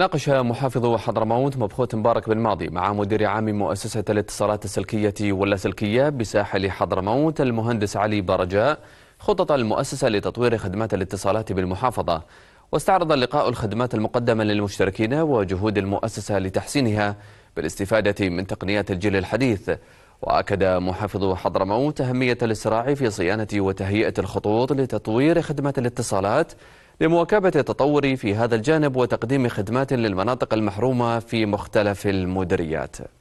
ناقش محافظ حضرموت مبخوت مبارك بن ماضي مع مدير عام مؤسسة الاتصالات السلكية واللاسلكية بساحل حضرموت المهندس علي برجاء خطط المؤسسة لتطوير خدمات الاتصالات بالمحافظة واستعرض اللقاء الخدمات المقدمة للمشتركين وجهود المؤسسة لتحسينها بالاستفادة من تقنيات الجيل الحديث وأكد محافظ حضرموت أهمية الإسراع في صيانة وتهيئة الخطوط لتطوير خدمة الاتصالات لمواكبة التطور في هذا الجانب وتقديم خدمات للمناطق المحرومة في مختلف المديريات